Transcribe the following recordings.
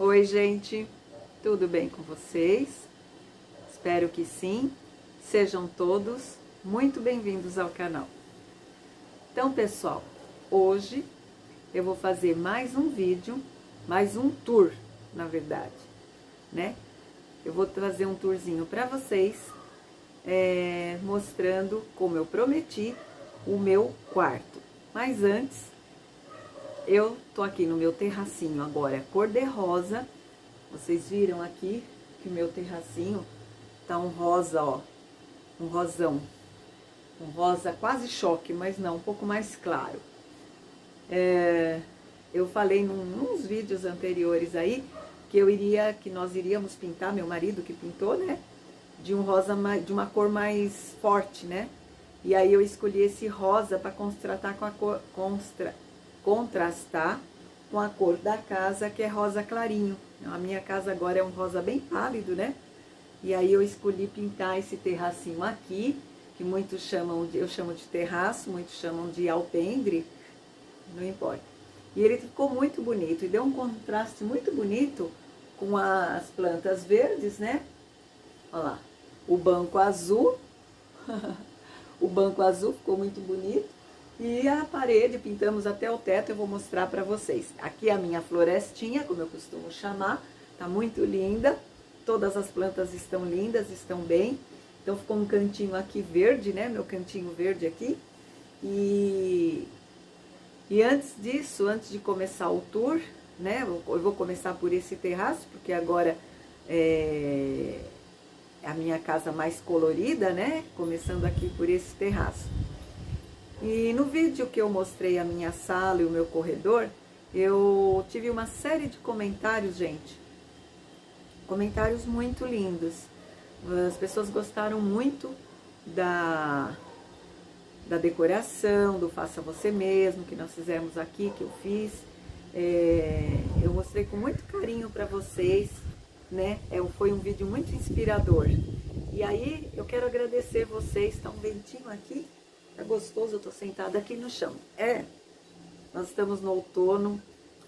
Oi, gente, tudo bem com vocês? Espero que sim. Sejam todos muito bem-vindos ao canal. Então, pessoal, hoje eu vou fazer mais um vídeo, mais um tour, na verdade, né? Eu vou trazer um tourzinho para vocês, é, mostrando, como eu prometi, o meu quarto. Mas antes, eu tô aqui no meu terracinho agora, é cor de rosa. Vocês viram aqui que o meu terracinho tá um rosa, ó. Um rosão. Um rosa quase choque, mas não, um pouco mais claro. É, eu falei num, nos vídeos anteriores aí que eu iria, que nós iríamos pintar, meu marido que pintou, né? De um rosa, de uma cor mais forte, né? E aí eu escolhi esse rosa para contrastar com a cor, constra, contrastar com a cor da casa, que é rosa clarinho. Então, a minha casa agora é um rosa bem pálido, né? E aí eu escolhi pintar esse terracinho aqui, que muitos chamam, de, eu chamo de terraço, muitos chamam de alpendre, não importa. E ele ficou muito bonito e deu um contraste muito bonito com as plantas verdes, né? Olha lá, o banco azul, o banco azul ficou muito bonito. E a parede, pintamos até o teto, eu vou mostrar para vocês. Aqui é a minha florestinha, como eu costumo chamar, tá muito linda. Todas as plantas estão lindas, estão bem. Então ficou um cantinho aqui verde, né? Meu cantinho verde aqui. E, e antes disso, antes de começar o tour, né? Eu vou começar por esse terraço, porque agora é, é a minha casa mais colorida, né? Começando aqui por esse terraço. E no vídeo que eu mostrei a minha sala e o meu corredor, eu tive uma série de comentários, gente. Comentários muito lindos. As pessoas gostaram muito da, da decoração, do faça você mesmo, que nós fizemos aqui, que eu fiz. É, eu mostrei com muito carinho para vocês, né? É, foi um vídeo muito inspirador. E aí, eu quero agradecer vocês, tá um ventinho aqui Tá gostoso, eu tô sentada aqui no chão. É, nós estamos no outono,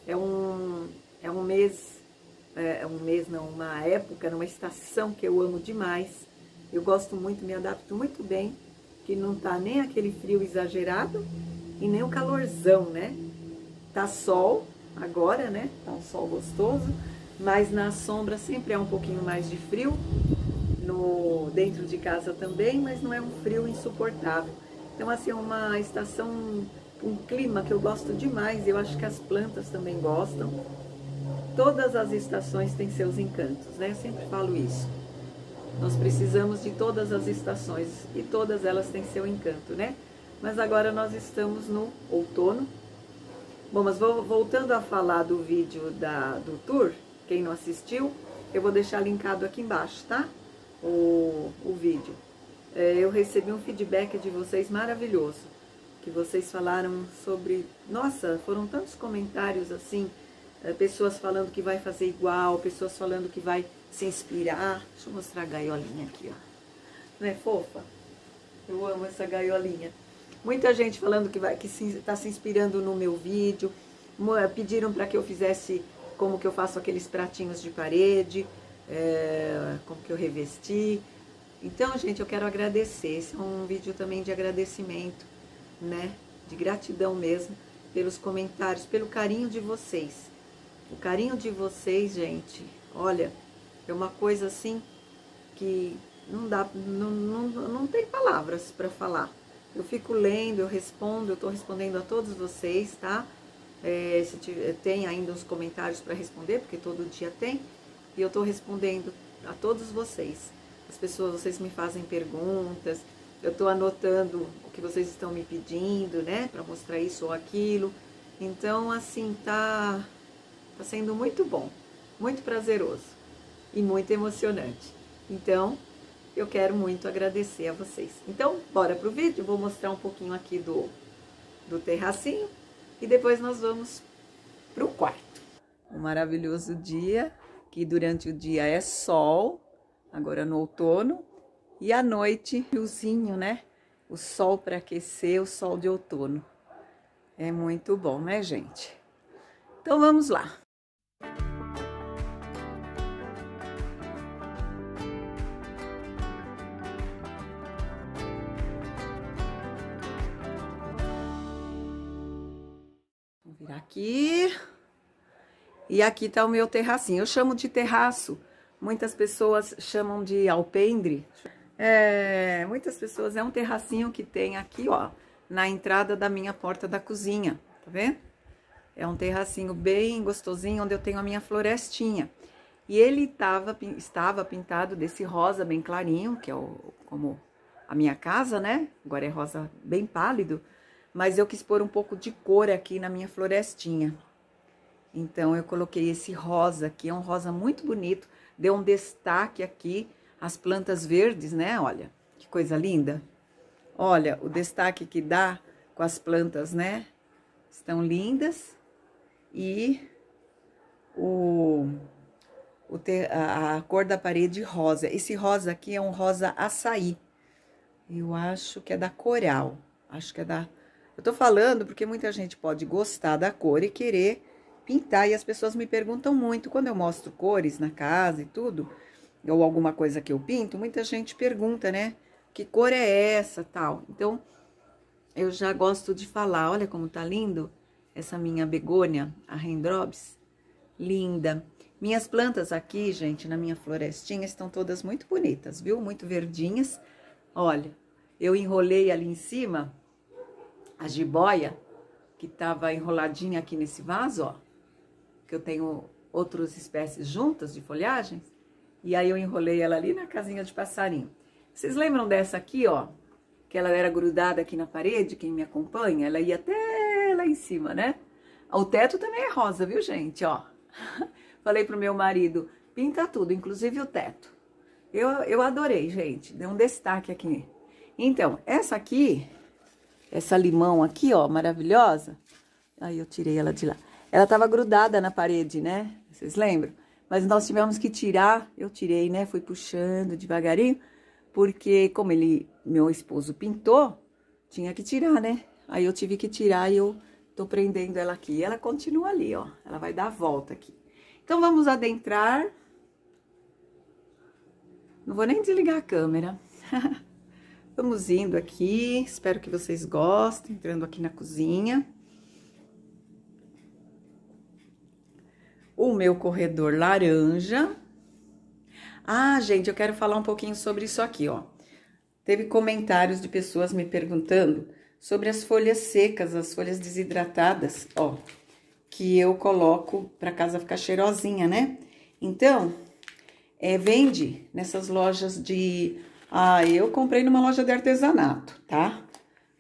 é um, é um mês, é, é um mês não, uma época, uma estação que eu amo demais. Eu gosto muito, me adapto muito bem, que não tá nem aquele frio exagerado e nem o calorzão, né? Tá sol agora, né? Tá um sol gostoso, mas na sombra sempre é um pouquinho mais de frio, no dentro de casa também, mas não é um frio insuportável. Então, assim, é uma estação, um clima que eu gosto demais, eu acho que as plantas também gostam. Todas as estações têm seus encantos, né? Eu sempre falo isso. Nós precisamos de todas as estações e todas elas têm seu encanto, né? Mas agora nós estamos no outono. Bom, mas vou, voltando a falar do vídeo da, do tour, quem não assistiu, eu vou deixar linkado aqui embaixo, tá? O, o vídeo. É, eu recebi um feedback de vocês maravilhoso, que vocês falaram sobre, nossa, foram tantos comentários assim, é, pessoas falando que vai fazer igual, pessoas falando que vai se inspirar. Deixa eu mostrar a gaiolinha aqui, ó. Não é fofa? Eu amo essa gaiolinha. Muita gente falando que vai que está se, tá se inspirando no meu vídeo, é, pediram para que eu fizesse como que eu faço aqueles pratinhos de parede, é, como que eu revesti. Então, gente, eu quero agradecer. Esse é um vídeo também de agradecimento, né? De gratidão mesmo pelos comentários, pelo carinho de vocês. O carinho de vocês, gente, olha, é uma coisa assim que não dá, não, não, não tem palavras para falar. Eu fico lendo, eu respondo, eu estou respondendo a todos vocês, tá? É, se tiver, é, tem ainda os comentários para responder, porque todo dia tem, e eu estou respondendo a todos vocês as pessoas, vocês me fazem perguntas, eu estou anotando o que vocês estão me pedindo, né, para mostrar isso ou aquilo. Então, assim, tá, tá sendo muito bom, muito prazeroso e muito emocionante. Então, eu quero muito agradecer a vocês. Então, bora pro vídeo, vou mostrar um pouquinho aqui do, do terracinho e depois nós vamos pro quarto. Um maravilhoso dia, que durante o dia é sol, agora no outono. E à noite, friozinho, né? O sol para aquecer, o sol de outono. É muito bom, né, gente? Então vamos lá. Vou virar aqui. E aqui tá o meu terracinho. Eu chamo de terraço Muitas pessoas chamam de alpendre. É, muitas pessoas, é um terracinho que tem aqui, ó, na entrada da minha porta da cozinha, tá vendo? É um terracinho bem gostosinho, onde eu tenho a minha florestinha. E ele tava, estava pintado desse rosa bem clarinho, que é o, como a minha casa, né? Agora é rosa bem pálido, mas eu quis pôr um pouco de cor aqui na minha florestinha. Então, eu coloquei esse rosa aqui, é um rosa muito bonito, deu um destaque aqui às plantas verdes, né? Olha, que coisa linda. Olha o destaque que dá com as plantas, né? Estão lindas. E o, o a, a cor da parede rosa. Esse rosa aqui é um rosa açaí. Eu acho que é da coral. Acho que é da... Eu tô falando porque muita gente pode gostar da cor e querer pintar. E as pessoas me perguntam muito quando eu mostro cores na casa e tudo, ou alguma coisa que eu pinto, muita gente pergunta, né? Que cor é essa, tal. Então, eu já gosto de falar, olha como tá lindo essa minha begônia, a Rendrobes, linda. Minhas plantas aqui, gente, na minha florestinha, estão todas muito bonitas, viu? Muito verdinhas. Olha, eu enrolei ali em cima a jiboia, que estava enroladinha aqui nesse vaso, ó que eu tenho outras espécies juntas de folhagens, e aí eu enrolei ela ali na casinha de passarinho. Vocês lembram dessa aqui, ó? Que ela era grudada aqui na parede, quem me acompanha, ela ia até lá em cima, né? O teto também é rosa, viu, gente? Ó. Falei pro meu marido, pinta tudo, inclusive o teto. Eu, eu adorei, gente. Deu um destaque aqui. Então, essa aqui, essa limão aqui, ó, maravilhosa. Aí eu tirei ela de lá. Ela estava grudada na parede, né? Vocês lembram? Mas nós tivemos que tirar, eu tirei, né? Fui puxando devagarinho, porque como ele, meu esposo pintou, tinha que tirar, né? Aí eu tive que tirar e eu tô prendendo ela aqui. E ela continua ali, ó. Ela vai dar a volta aqui. Então vamos adentrar. Não vou nem desligar a câmera. vamos indo aqui. Espero que vocês gostem. Entrando aqui na cozinha. meu corredor laranja. Ah, gente, eu quero falar um pouquinho sobre isso aqui, ó. Teve comentários de pessoas me perguntando sobre as folhas secas, as folhas desidratadas, ó, que eu coloco para casa ficar cheirosinha, né? Então, é, vende nessas lojas de. Ah, eu comprei numa loja de artesanato, tá?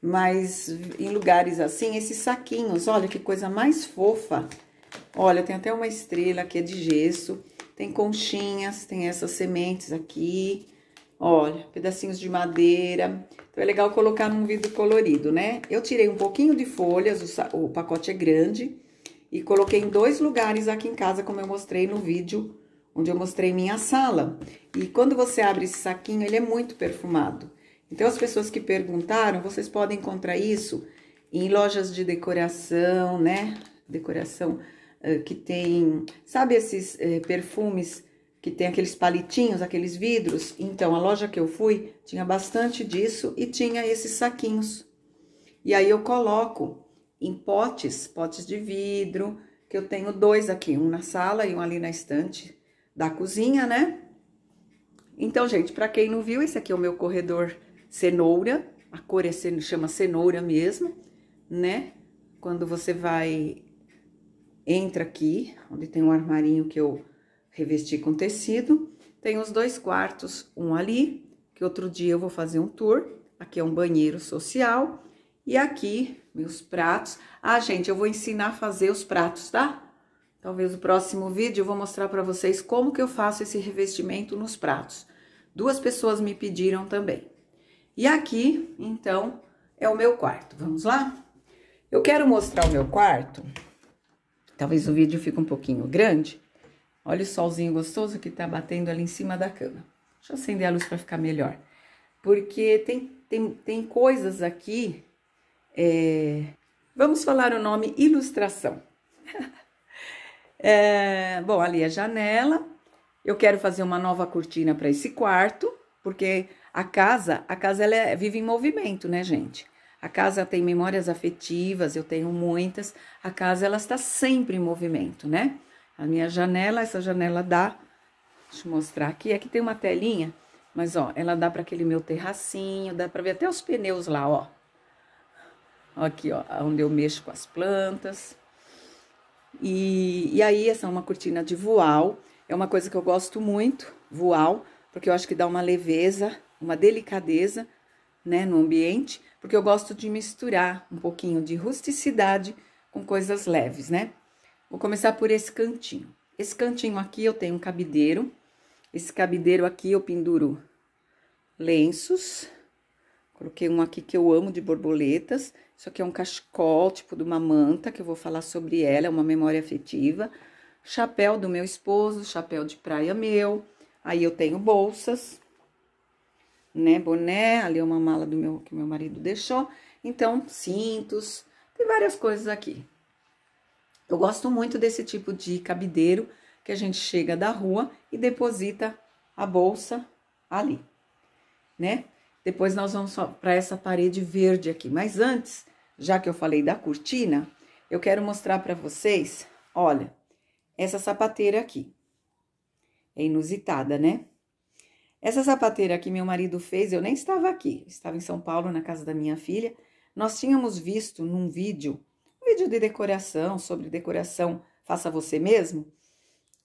Mas em lugares assim, esses saquinhos, olha que coisa mais fofa Olha, tem até uma estrela que é de gesso. Tem conchinhas, tem essas sementes aqui. Olha, pedacinhos de madeira. Então, é legal colocar num vidro colorido, né? Eu tirei um pouquinho de folhas, o, o pacote é grande. E coloquei em dois lugares aqui em casa, como eu mostrei no vídeo, onde eu mostrei minha sala. E quando você abre esse saquinho, ele é muito perfumado. Então, as pessoas que perguntaram, vocês podem encontrar isso em lojas de decoração, né? Decoração eh, que tem, sabe esses eh, perfumes que tem aqueles palitinhos, aqueles vidros? Então, a loja que eu fui tinha bastante disso e tinha esses saquinhos. E aí eu coloco em potes, potes de vidro, que eu tenho dois aqui, um na sala e um ali na estante da cozinha, né? Então, gente, para quem não viu, esse aqui é o meu corredor cenoura, a cor é, chama cenoura mesmo, né? Quando você vai entra aqui, onde tem um armarinho que eu revesti com tecido. Tem os dois quartos, um ali, que outro dia eu vou fazer um tour. Aqui é um banheiro social. E aqui, meus pratos. Ah, gente, eu vou ensinar a fazer os pratos, tá? Talvez o próximo vídeo eu vou mostrar para vocês como que eu faço esse revestimento nos pratos. Duas pessoas me pediram também. E aqui, então, é o meu quarto. Vamos lá? Eu quero mostrar o meu quarto Talvez o vídeo fique um pouquinho grande. Olha o solzinho gostoso que tá batendo ali em cima da cama. Deixa eu acender a luz para ficar melhor. Porque tem, tem, tem coisas aqui. É... Vamos falar o nome ilustração. é, bom, ali é a janela. Eu quero fazer uma nova cortina para esse quarto, porque a casa, a casa ela é, vive em movimento, né, gente? A casa tem memórias afetivas, eu tenho muitas. A casa ela está sempre em movimento, né? A minha janela, essa janela dá, deixa eu mostrar aqui, aqui tem uma telinha, mas ó, ela dá para aquele meu terracinho, dá para ver até os pneus lá, ó. Aqui, ó, onde eu mexo com as plantas. E, e aí, essa é uma cortina de voal, é uma coisa que eu gosto muito, voal, porque eu acho que dá uma leveza, uma delicadeza né, no ambiente, porque eu gosto de misturar um pouquinho de rusticidade com coisas leves, né? Vou começar por esse cantinho. Esse cantinho aqui eu tenho um cabideiro. Esse cabideiro aqui eu penduro lenços. Coloquei um aqui que eu amo de borboletas. Isso aqui é um cachecol, tipo de uma manta, que eu vou falar sobre ela, é uma memória afetiva. Chapéu do meu esposo, chapéu de praia meu. Aí eu tenho bolsas, né, boné, ali é uma mala do meu que meu marido deixou. Então, cintos, tem várias coisas aqui. Eu gosto muito desse tipo de cabideiro que a gente chega da rua e deposita a bolsa ali, né? Depois nós vamos para essa parede verde aqui. Mas antes, já que eu falei da cortina, eu quero mostrar para vocês, olha, essa sapateira aqui. É inusitada, né? Essa sapateira que meu marido fez, eu nem estava aqui, estava em São Paulo, na casa da minha filha. Nós tínhamos visto num vídeo, um vídeo de decoração, sobre decoração faça você mesmo,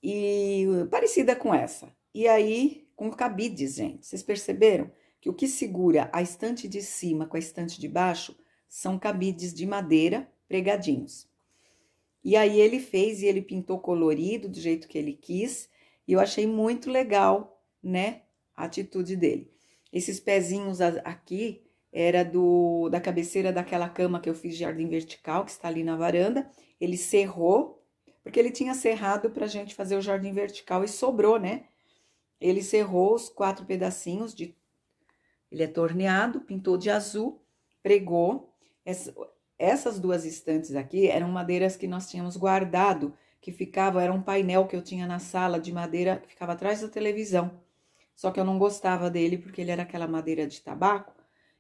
e parecida com essa. E aí, com cabides, gente. Vocês perceberam que o que segura a estante de cima com a estante de baixo são cabides de madeira pregadinhos. E aí ele fez e ele pintou colorido do jeito que ele quis, e eu achei muito legal, né? a atitude dele. Esses pezinhos aqui era do da cabeceira daquela cama que eu fiz de jardim vertical, que está ali na varanda. Ele serrou, porque ele tinha serrado para a gente fazer o jardim vertical e sobrou, né? Ele serrou os quatro pedacinhos de. Ele é torneado, pintou de azul, pregou. essas duas estantes aqui eram madeiras que nós tínhamos guardado, que ficava, era um painel que eu tinha na sala de madeira que ficava atrás da televisão. Só que eu não gostava dele porque ele era aquela madeira de tabaco,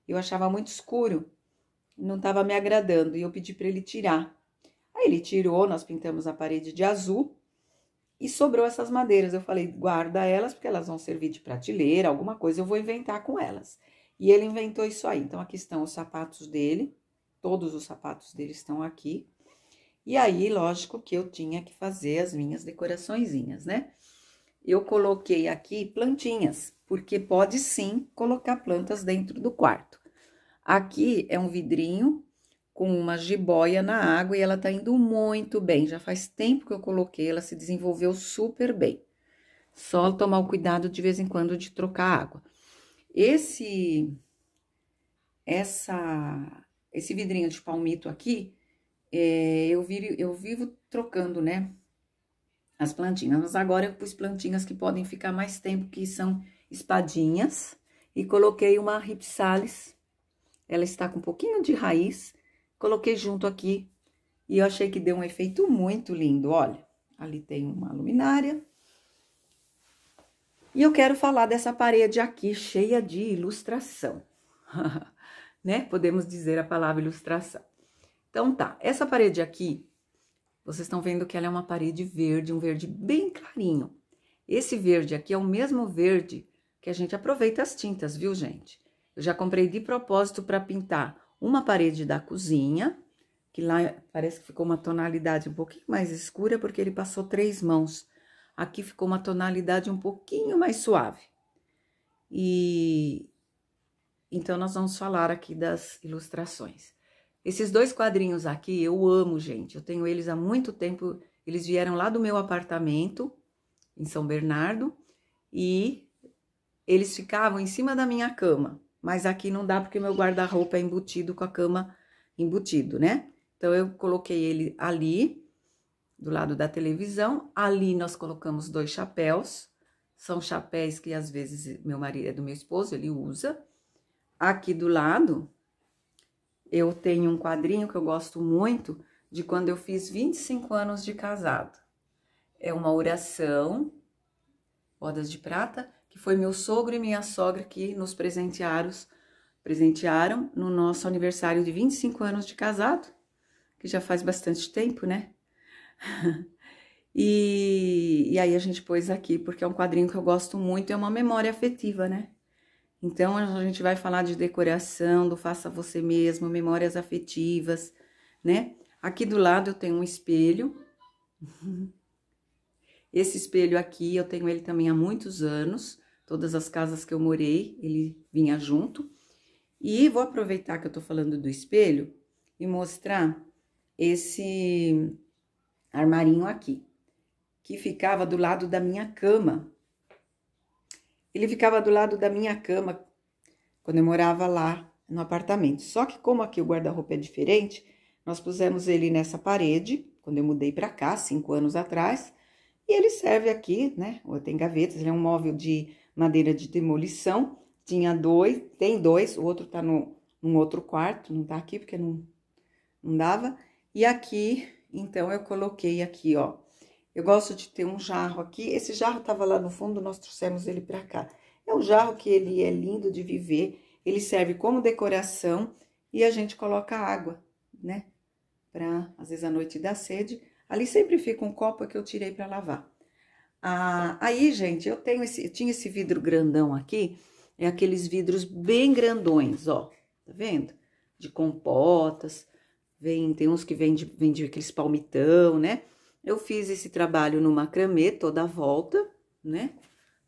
eu achava muito escuro, não estava me agradando e eu pedi para ele tirar. Aí ele tirou, nós pintamos a parede de azul e sobrou essas madeiras. Eu falei: "Guarda elas porque elas vão servir de prateleira, alguma coisa eu vou inventar com elas". E ele inventou isso aí. Então aqui estão os sapatos dele, todos os sapatos dele estão aqui. E aí, lógico que eu tinha que fazer as minhas decoraçõezinhas, né? eu coloquei aqui plantinhas, porque pode sim colocar plantas dentro do quarto. Aqui é um vidrinho com uma jiboia na água e ela tá indo muito bem. Já faz tempo que eu coloquei, ela se desenvolveu super bem. Só tomar o cuidado de vez em quando de trocar água. Esse essa esse vidrinho de palmito aqui, é, eu, vir, eu vivo trocando, né? as plantinhas. Mas agora eu pus plantinhas que podem ficar mais tempo, que são espadinhas. E coloquei uma ripsalis, ela está com um pouquinho de raiz. Coloquei junto aqui e eu achei que deu um efeito muito lindo, olha. Ali tem uma luminária. E eu quero falar dessa parede aqui, cheia de ilustração. né? Podemos dizer a palavra ilustração. Então tá, essa parede aqui, vocês estão vendo que ela é uma parede verde, um verde bem clarinho. Esse verde aqui é o mesmo verde que a gente aproveita as tintas, viu, gente? Eu já comprei de propósito para pintar uma parede da cozinha, que lá parece que ficou uma tonalidade um pouquinho mais escura, porque ele passou três mãos. Aqui ficou uma tonalidade um pouquinho mais suave. E então nós vamos falar aqui das ilustrações. Esses dois quadrinhos aqui eu amo, gente. Eu tenho eles há muito tempo. Eles vieram lá do meu apartamento em São Bernardo e eles ficavam em cima da minha cama. Mas aqui não dá porque meu guarda-roupa é embutido com a cama embutido, né? Então eu coloquei ele ali do lado da televisão. Ali nós colocamos dois chapéus. São chapéus que às vezes meu marido é do meu esposo, ele usa. Aqui do lado eu tenho um quadrinho que eu gosto muito de quando eu fiz 25 anos de casado. É uma oração, bodas de prata, que foi meu sogro e minha sogra que nos presentearam, presentearam no nosso aniversário de 25 anos de casado, que já faz bastante tempo, né? e, e aí a gente pôs aqui, porque é um quadrinho que eu gosto muito, é uma memória afetiva, né? Então, a gente vai falar de decoração, do faça você mesmo, memórias afetivas, né? Aqui do lado eu tenho um espelho. Esse espelho aqui, eu tenho ele também há muitos anos. Todas as casas que eu morei, ele vinha junto. E vou aproveitar que eu tô falando do espelho e mostrar esse armarinho aqui, que ficava do lado da minha cama. Ele ficava do lado da minha cama quando eu morava lá no apartamento. Só que como aqui o guarda-roupa é diferente, nós pusemos ele nessa parede quando eu mudei para cá, cinco anos atrás, e ele serve aqui, né? Tem gavetas, ele é um móvel de madeira de demolição. Tinha dois, tem dois, o outro tá no, num outro quarto, não tá aqui porque não, não dava. E aqui, então, eu coloquei aqui, ó, eu gosto de ter um jarro aqui. Esse jarro estava lá no fundo, nós trouxemos ele para cá. É um jarro que ele é lindo de viver, ele serve como decoração e a gente coloca água, né? Para às vezes à noite dar sede. Ali sempre fica um copo que eu tirei para lavar. Ah, aí, gente, eu tenho esse, eu tinha esse vidro grandão aqui, é aqueles vidros bem grandões, ó, tá vendo? De compotas, vem, tem uns que vendem, vende aqueles palmitão, né? Eu fiz esse trabalho no macramê toda a volta, né?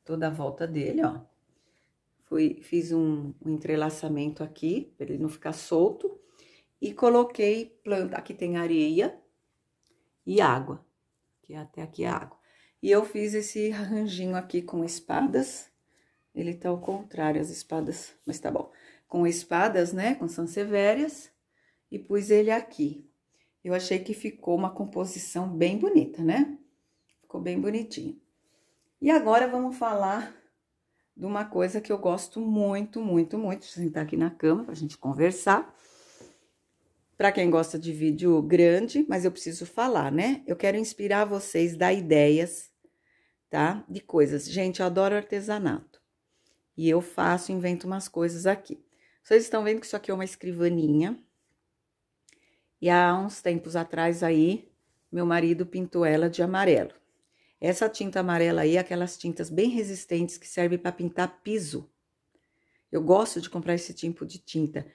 Toda a volta dele, ó. Fui, fiz um, um entrelaçamento aqui, para ele não ficar solto. E coloquei planta, aqui tem areia e água, que até aqui é água. E eu fiz esse arranjinho aqui com espadas, ele tá ao contrário, as espadas, mas tá bom. Com espadas, né, com sansevérias, e pus ele aqui. Eu achei que ficou uma composição bem bonita, né? Ficou bem bonitinho. E agora vamos falar de uma coisa que eu gosto muito, muito, muito. Deixa eu sentar aqui na cama para a gente conversar. Para quem gosta de vídeo grande, mas eu preciso falar, né? Eu quero inspirar vocês, dar ideias, tá? De coisas. Gente, eu adoro artesanato. E eu faço, invento umas coisas aqui. Vocês estão vendo que isso aqui é uma escrivaninha. E há uns tempos atrás aí, meu marido pintou ela de amarelo. Essa tinta amarela aí é aquelas tintas bem resistentes que servem para pintar piso. Eu gosto de comprar esse tipo de tinta.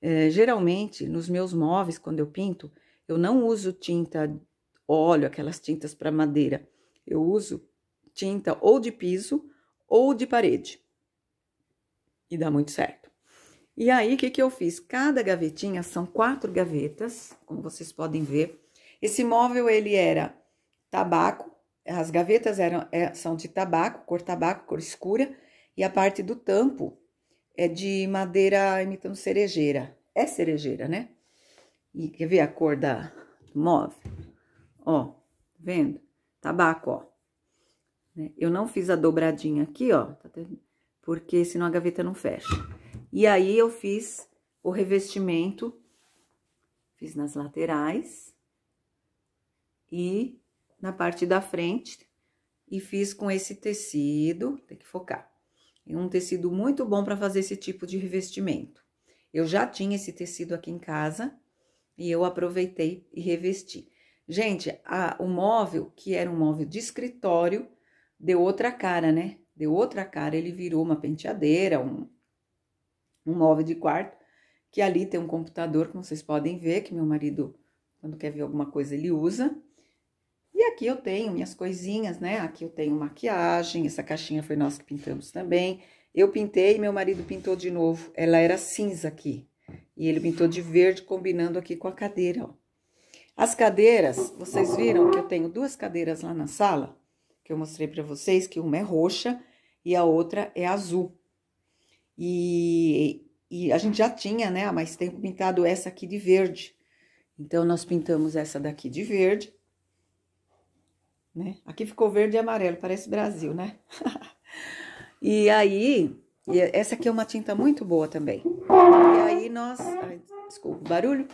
É, geralmente, nos meus móveis, quando eu pinto, eu não uso tinta óleo, aquelas tintas para madeira. Eu uso tinta ou de piso ou de parede. E dá muito certo. E aí, o que, que eu fiz? Cada gavetinha são quatro gavetas, como vocês podem ver. Esse móvel, ele era tabaco, as gavetas eram, é, são de tabaco, cor tabaco, cor escura, e a parte do tampo é de madeira imitando cerejeira. É cerejeira, né? E quer ver a cor da, do móvel? Ó, tá vendo? Tabaco, ó. Né? Eu não fiz a dobradinha aqui, ó, tá porque senão a gaveta não fecha. E aí, eu fiz o revestimento, fiz nas laterais e na parte da frente, e fiz com esse tecido, tem que focar. É um tecido muito bom para fazer esse tipo de revestimento. Eu já tinha esse tecido aqui em casa e eu aproveitei e revesti. Gente, a, o móvel, que era um móvel de escritório, deu outra cara, né? Deu outra cara, ele virou uma penteadeira, um, um móvel de quarto, que ali tem um computador, como vocês podem ver, que meu marido, quando quer ver alguma coisa, ele usa. E aqui eu tenho minhas coisinhas, né? Aqui eu tenho maquiagem, essa caixinha foi nós que pintamos também. Eu pintei, meu marido pintou de novo. Ela era cinza aqui. E ele pintou de verde, combinando aqui com a cadeira, ó. As cadeiras, vocês viram que eu tenho duas cadeiras lá na sala, que eu mostrei para vocês, que uma é roxa e a outra é azul. E, e a gente já tinha, né, há mais tempo, pintado essa aqui de verde. Então, nós pintamos essa daqui de verde. Né? Aqui ficou verde e amarelo, parece Brasil, né? e aí, e essa aqui é uma tinta muito boa também. E aí nós, ai, desculpa o barulho,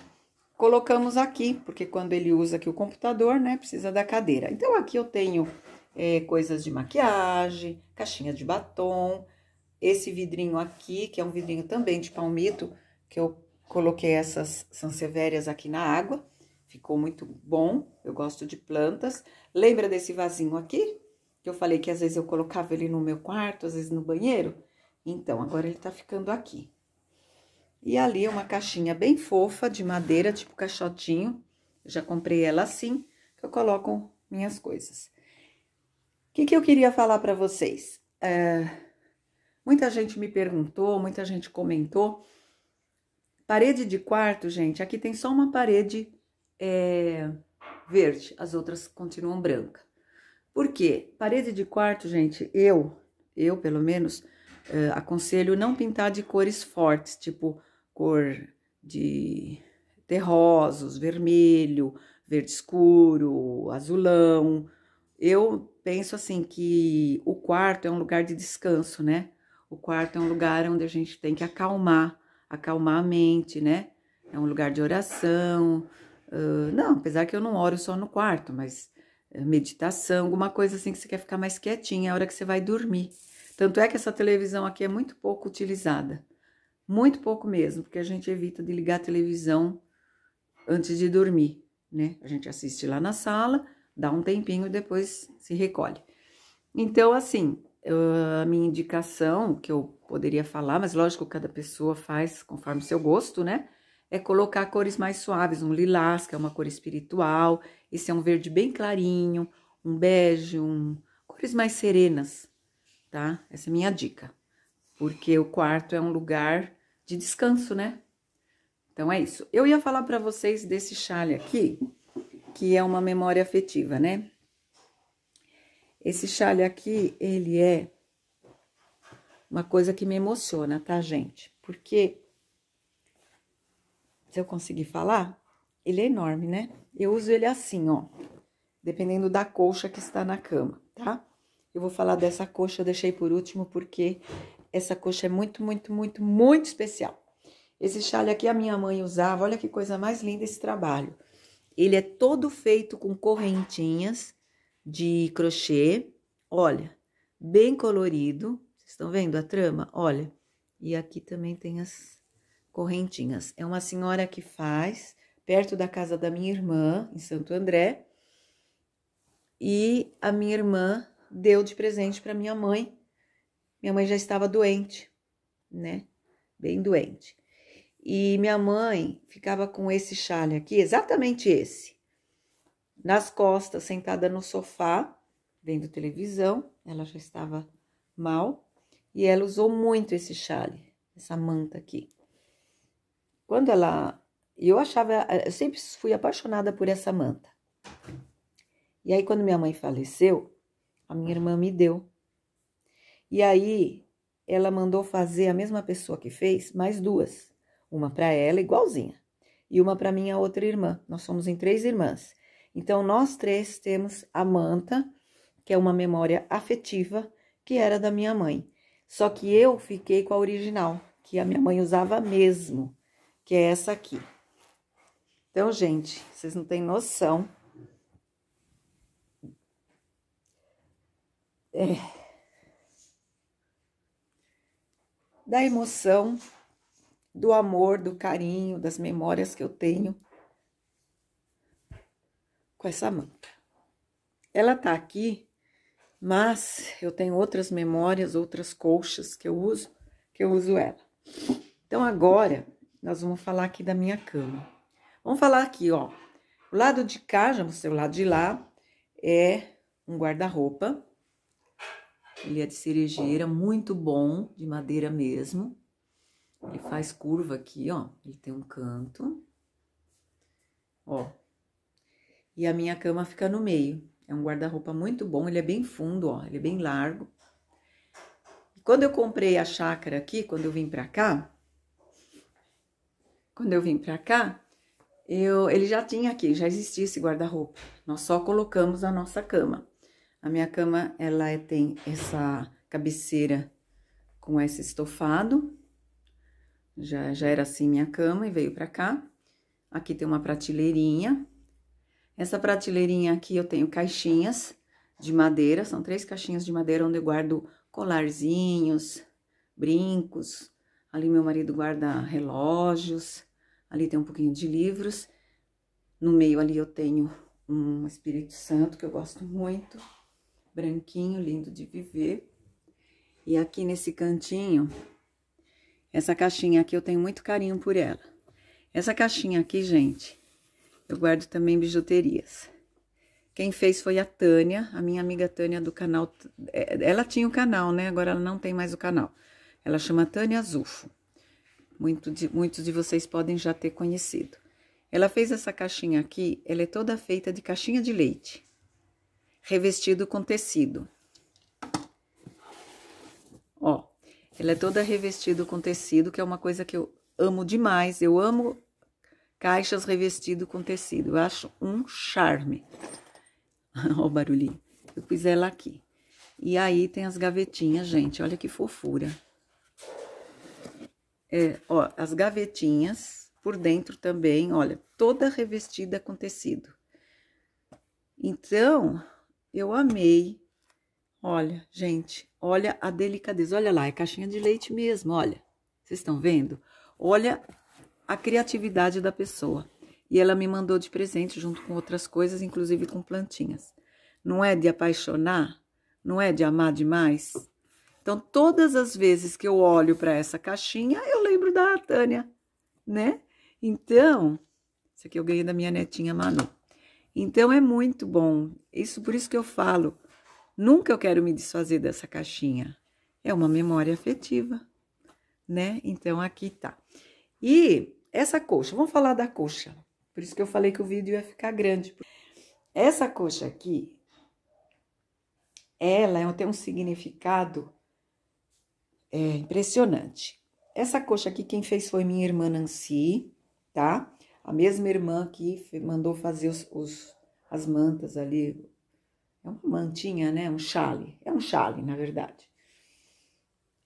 colocamos aqui, porque quando ele usa aqui o computador, né, precisa da cadeira. Então aqui eu tenho é, coisas de maquiagem, caixinha de batom, esse vidrinho aqui, que é um vidrinho também de palmito, que eu coloquei essas sansevérias aqui na água. Ficou muito bom, eu gosto de plantas. Lembra desse vasinho aqui? Que eu falei que às vezes eu colocava ele no meu quarto, às vezes no banheiro? Então, agora ele tá ficando aqui. E ali é uma caixinha bem fofa, de madeira, tipo caixotinho. Eu já comprei ela assim, que eu coloco minhas coisas. O que, que eu queria falar para vocês? É Muita gente me perguntou, muita gente comentou. Parede de quarto, gente, aqui tem só uma parede é, verde, as outras continuam branca. Por quê? Parede de quarto, gente, eu, eu pelo menos, é, aconselho não pintar de cores fortes, tipo cor de terrosos, vermelho, verde escuro, azulão. Eu penso assim que o quarto é um lugar de descanso, né? O quarto é um lugar onde a gente tem que acalmar, acalmar a mente, né? É um lugar de oração. Uh, não, apesar que eu não oro só no quarto, mas eh, meditação, alguma coisa assim que você quer ficar mais quietinha é a hora que você vai dormir. Tanto é que essa televisão aqui é muito pouco utilizada. Muito pouco mesmo, porque a gente evita de ligar a televisão antes de dormir, né? A gente assiste lá na sala, dá um tempinho e depois se recolhe. Então, assim, ah, a minha indicação, que eu poderia falar, mas lógico, cada pessoa faz conforme o seu gosto, né? É colocar cores mais suaves, um lilás, que é uma cor espiritual, esse é um verde bem clarinho, um bege, um... cores mais serenas, tá? Essa é minha dica, porque o quarto é um lugar de descanso, né? Então é isso. Eu ia falar para vocês desse chale aqui, que é uma memória afetiva, né? Esse chale aqui, ele é uma coisa que me emociona, tá, gente? Porque, se eu conseguir falar, ele é enorme, né? Eu uso ele assim, ó, dependendo da colcha que está na cama, tá? Eu vou falar dessa coxa, eu deixei por último, porque essa coxa é muito, muito, muito, muito especial. Esse chale aqui a minha mãe usava, olha que coisa mais linda esse trabalho. Ele é todo feito com correntinhas de crochê, olha, bem colorido. Vocês estão vendo a trama? Olha, e aqui também tem as correntinhas. É uma senhora que faz perto da casa da minha irmã, em Santo André. E a minha irmã deu de presente para minha mãe. Minha mãe já estava doente, né? Bem doente. E minha mãe ficava com esse chale aqui, exatamente esse nas costas, sentada no sofá, vendo televisão. Ela já estava mal e ela usou muito esse chale, essa manta aqui. Quando ela. eu achava. Eu sempre fui apaixonada por essa manta. E aí, quando minha mãe faleceu, a minha irmã me deu. E aí, ela mandou fazer a mesma pessoa que fez, mais duas. Uma para ela, igualzinha. E uma para minha outra irmã. Nós somos em três irmãs. Então, nós três temos a manta, que é uma memória afetiva, que era da minha mãe. Só que eu fiquei com a original, que a minha mãe usava mesmo, que é essa aqui. Então, gente, vocês não têm noção. É. Da emoção, do amor, do carinho, das memórias que eu tenho com essa manta. Ela tá aqui, mas eu tenho outras memórias, outras colchas que eu uso, que eu uso ela. Então agora nós vamos falar aqui da minha cama. Vamos falar aqui, ó. O lado de cá, já mostrei o lado de lá, é um guarda-roupa. Ele é de cerejeira, muito bom, de madeira mesmo. Ele faz curva aqui, ó. Ele tem um canto. Ó, e a minha cama fica no meio. É um guarda-roupa muito bom, ele é bem fundo, ó, ele é bem largo. E quando eu comprei a chácara aqui, quando eu vim para cá, quando eu vim para cá, eu, ele já tinha aqui, já existia esse guarda-roupa. Nós só colocamos a nossa cama. A minha cama, ela é, tem essa cabeceira com esse estofado. Já, já era assim minha cama e veio para cá. Aqui tem uma prateleirinha essa prateleirinha aqui eu tenho caixinhas de madeira, são três caixinhas de madeira onde eu guardo colarzinhos, brincos. Ali meu marido guarda relógios, ali tem um pouquinho de livros. No meio ali eu tenho um Espírito Santo que eu gosto muito, branquinho, lindo de viver. E aqui nesse cantinho, essa caixinha aqui eu tenho muito carinho por ela. Essa caixinha aqui, gente, eu guardo também bijuterias. Quem fez foi a Tânia, a minha amiga Tânia do canal. É, ela tinha o canal, né? Agora ela não tem mais o canal. Ela chama Tânia Zufo. Muito de, muitos de vocês podem já ter conhecido. Ela fez essa caixinha aqui, ela é toda feita de caixinha de leite, revestido com tecido. Ó, ela é toda revestida com tecido, que é uma coisa que eu amo demais. Eu amo caixas revestido com tecido. Eu acho um charme. Olha o barulhinho. Eu pus ela aqui. E aí tem as gavetinhas, gente. Olha que fofura. É, ó, as gavetinhas por dentro também, olha, toda revestida com tecido. Então, eu amei. Olha, gente, olha a delicadeza. Olha lá, é caixinha de leite mesmo, olha. Vocês estão vendo? Olha a criatividade da pessoa. E ela me mandou de presente junto com outras coisas, inclusive com plantinhas. Não é de apaixonar? Não é de amar demais? Então, todas as vezes que eu olho para essa caixinha, eu lembro da Tânia, né? Então, isso aqui eu ganhei da minha netinha Manu. Então é muito bom. Isso por isso que eu falo, nunca eu quero me desfazer dessa caixinha. É uma memória afetiva, né? Então aqui tá. E essa coxa, vamos falar da coxa. Por isso que eu falei que o vídeo ia ficar grande. Essa coxa aqui, ela é tem um significado é, impressionante. Essa coxa aqui, quem fez foi minha irmã Nancy, tá? A mesma irmã que mandou fazer os, os as mantas ali. É uma mantinha, né? Um chale. É um chale, na verdade.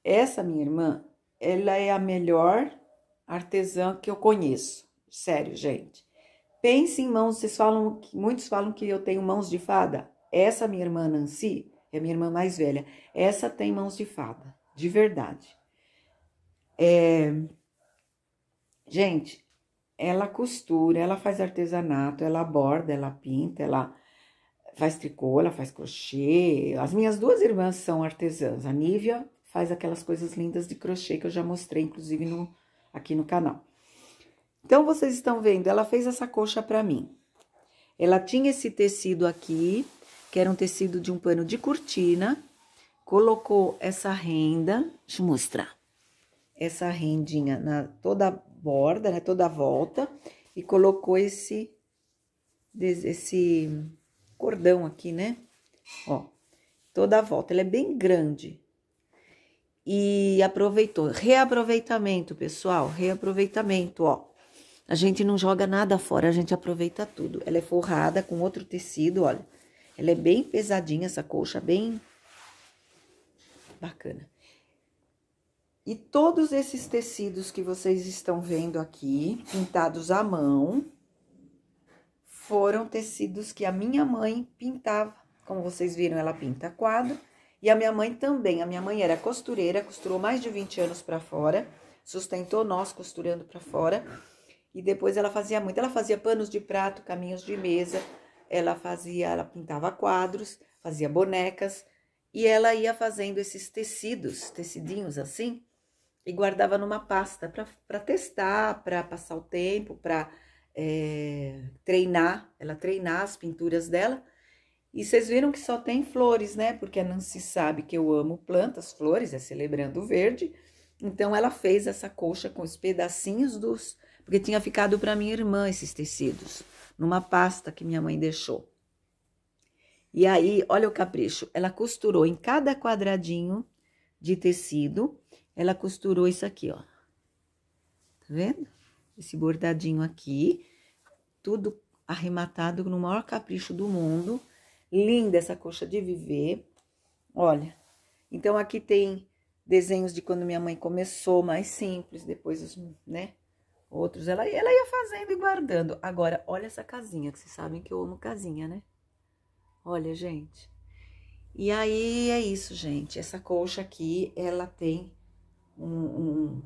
Essa minha irmã, ela é a melhor artesã que eu conheço. Sério, gente. Pense em mãos, vocês falam, muitos falam que eu tenho mãos de fada. Essa minha irmã Nancy, é minha irmã mais velha, essa tem mãos de fada, de verdade. É... Gente, ela costura, ela faz artesanato, ela borda, ela pinta, ela faz tricô, ela faz crochê. As minhas duas irmãs são artesãs. A Nívia faz aquelas coisas lindas de crochê que eu já mostrei, inclusive, no, aqui no canal. Então, vocês estão vendo, ela fez essa coxa para mim. Ela tinha esse tecido aqui, que era um tecido de um pano de cortina, colocou essa renda, deixa eu mostrar, essa rendinha na toda a borda, né, toda a volta, e colocou esse, esse cordão aqui, né? Ó, toda a volta, ela é bem grande, e aproveitou. Reaproveitamento, pessoal, reaproveitamento, ó. A gente não joga nada fora, a gente aproveita tudo. Ela é forrada com outro tecido, olha. Ela é bem pesadinha essa colcha, bem bacana. E todos esses tecidos que vocês estão vendo aqui, pintados à mão, foram tecidos que a minha mãe pintava. Como vocês viram, ela pinta quadro e a minha mãe também. A minha mãe era costureira, costurou mais de 20 anos para fora, sustentou nós costurando para fora. E depois ela fazia muito. Ela fazia panos de prato, caminhos de mesa, ela fazia, ela pintava quadros, fazia bonecas e ela ia fazendo esses tecidos, tecidinhos assim, e guardava numa pasta para testar, para passar o tempo, para é, eh, treinar. Ela treinar as pinturas dela e vocês viram que só tem flores, né? Porque a Nancy sabe que eu amo plantas, flores, é celebrando o verde. Então ela fez essa colcha com os pedacinhos dos, porque tinha ficado para minha irmã esses tecidos, numa pasta que minha mãe deixou. E aí, olha o capricho, ela costurou em cada quadradinho de tecido, ela costurou isso aqui, ó. Tá vendo? Esse bordadinho aqui, tudo arrematado no maior capricho do mundo Linda essa coxa de viver. Olha, então aqui tem desenhos de quando minha mãe começou, mais simples, depois os, né, outros. Ela, ela ia fazendo e guardando. Agora, olha essa casinha, que vocês sabem que eu amo casinha, né? Olha, gente. E aí é isso, gente. Essa coxa aqui, ela tem um, um,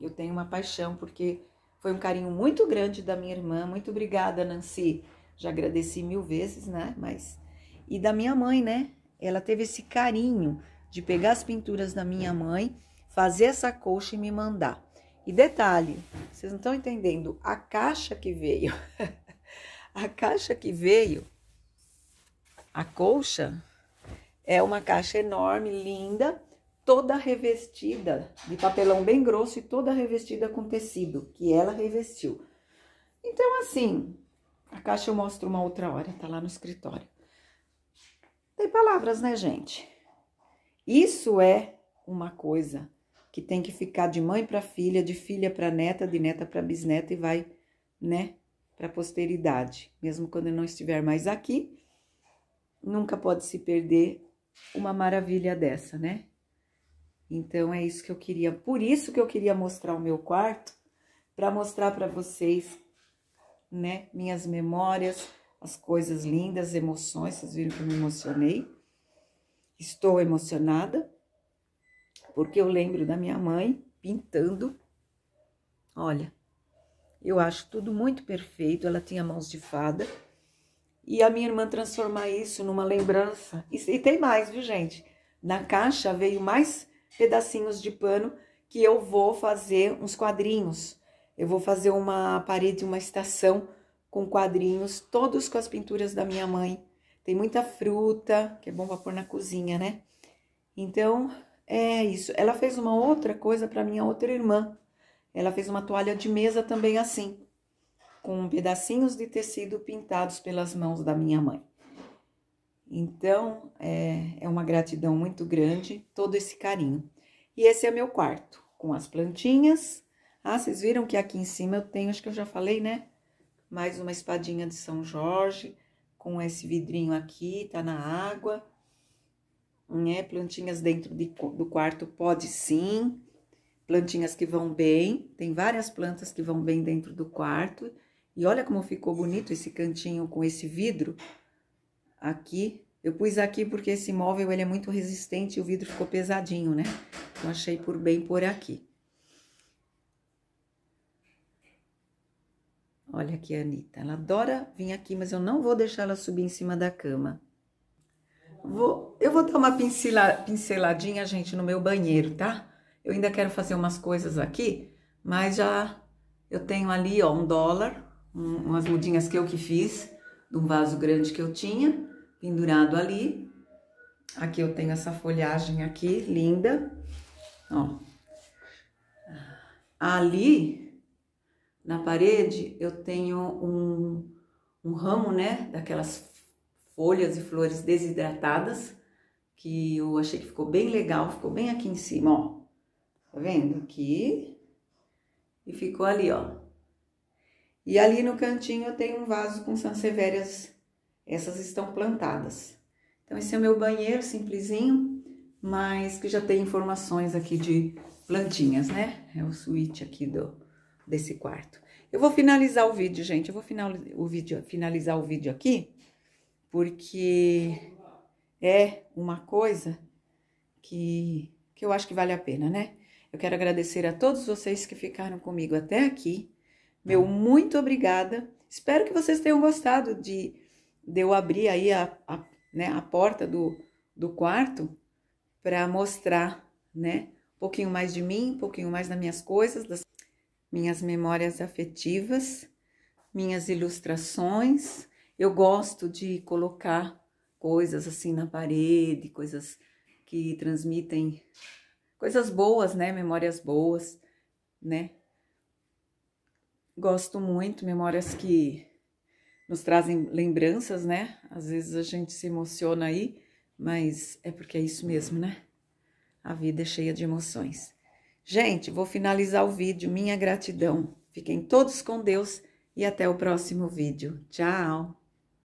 eu tenho uma paixão porque foi um carinho muito grande da minha irmã. Muito obrigada, Nancy. Já agradeci mil vezes, né? Mas e da minha mãe, né? Ela teve esse carinho de pegar as pinturas da minha mãe, fazer essa colcha e me mandar. E detalhe, vocês não estão entendendo, a caixa que veio, a caixa que veio, a colcha, é uma caixa enorme, linda, toda revestida de papelão bem grosso e toda revestida com tecido, que ela revestiu. Então, assim, a caixa eu mostro uma outra hora, tá lá no escritório. Tem palavras, né, gente? Isso é uma coisa que tem que ficar de mãe para filha, de filha para neta, de neta para bisneta e vai, né, para a posteridade. Mesmo quando eu não estiver mais aqui, nunca pode se perder uma maravilha dessa, né? Então é isso que eu queria, por isso que eu queria mostrar o meu quarto, para mostrar para vocês, né, minhas memórias, as coisas lindas, emoções, vocês viram que eu me emocionei. Estou emocionada, porque eu lembro da minha mãe pintando. Olha, eu acho tudo muito perfeito, ela tinha mãos de fada. E a minha irmã transformar isso numa lembrança. E, e tem mais, viu, gente? Na caixa veio mais pedacinhos de pano que eu vou fazer uns quadrinhos. Eu vou fazer uma parede, uma estação com quadrinhos, todos com as pinturas da minha mãe. Tem muita fruta, que é bom para pôr na cozinha, né? Então, é isso. Ela fez uma outra coisa para minha outra irmã. Ela fez uma toalha de mesa também assim, com pedacinhos de tecido pintados pelas mãos da minha mãe. Então, é, é uma gratidão muito grande, todo esse carinho. E esse é meu quarto, com as plantinhas. Ah, vocês viram que aqui em cima eu tenho, acho que eu já falei, né? mais uma espadinha de São Jorge, com esse vidrinho aqui, tá na água, né? Plantinhas dentro de, do quarto pode sim, plantinhas que vão bem, tem várias plantas que vão bem dentro do quarto. E olha como ficou bonito esse cantinho com esse vidro aqui. Eu pus aqui porque esse móvel ele é muito resistente e o vidro ficou pesadinho, né? Então, achei por bem por aqui. Olha aqui a Anitta. Ela adora vir aqui, mas eu não vou deixar ela subir em cima da cama. Vou, eu vou dar uma pincela, pinceladinha, gente, no meu banheiro, tá? Eu ainda quero fazer umas coisas aqui, mas já eu tenho ali, ó, um dólar, um, umas mudinhas que eu que fiz, de um vaso grande que eu tinha, pendurado ali. Aqui eu tenho essa folhagem aqui, linda. Ó. Ah, ali na parede eu tenho um, um ramo, né, daquelas folhas e flores desidratadas, que eu achei que ficou bem legal, ficou bem aqui em cima, ó. Tá vendo? Aqui. E ficou ali, ó. E ali no cantinho eu tenho um vaso com sansevérias, essas estão plantadas. Então esse é o meu banheiro simplesinho, mas que já tem informações aqui de plantinhas, né? É o suíte aqui do, desse quarto. Eu vou finalizar o vídeo, gente. Eu vou final, o vídeo, finalizar o vídeo aqui, porque é uma coisa que, que eu acho que vale a pena, né? Eu quero agradecer a todos vocês que ficaram comigo até aqui. Meu muito obrigada. Espero que vocês tenham gostado de, de eu abrir aí a, a, né, a porta do, do quarto para mostrar, né? Um pouquinho mais de mim, um pouquinho mais das minhas coisas, das minhas memórias afetivas, minhas ilustrações. Eu gosto de colocar coisas assim na parede, coisas que transmitem coisas boas, né? Memórias boas, né? Gosto muito, memórias que nos trazem lembranças, né? Às vezes a gente se emociona aí, mas é porque é isso mesmo, né? A vida é cheia de emoções. Gente, vou finalizar o vídeo. Minha gratidão. Fiquem todos com Deus e até o próximo vídeo. Tchau!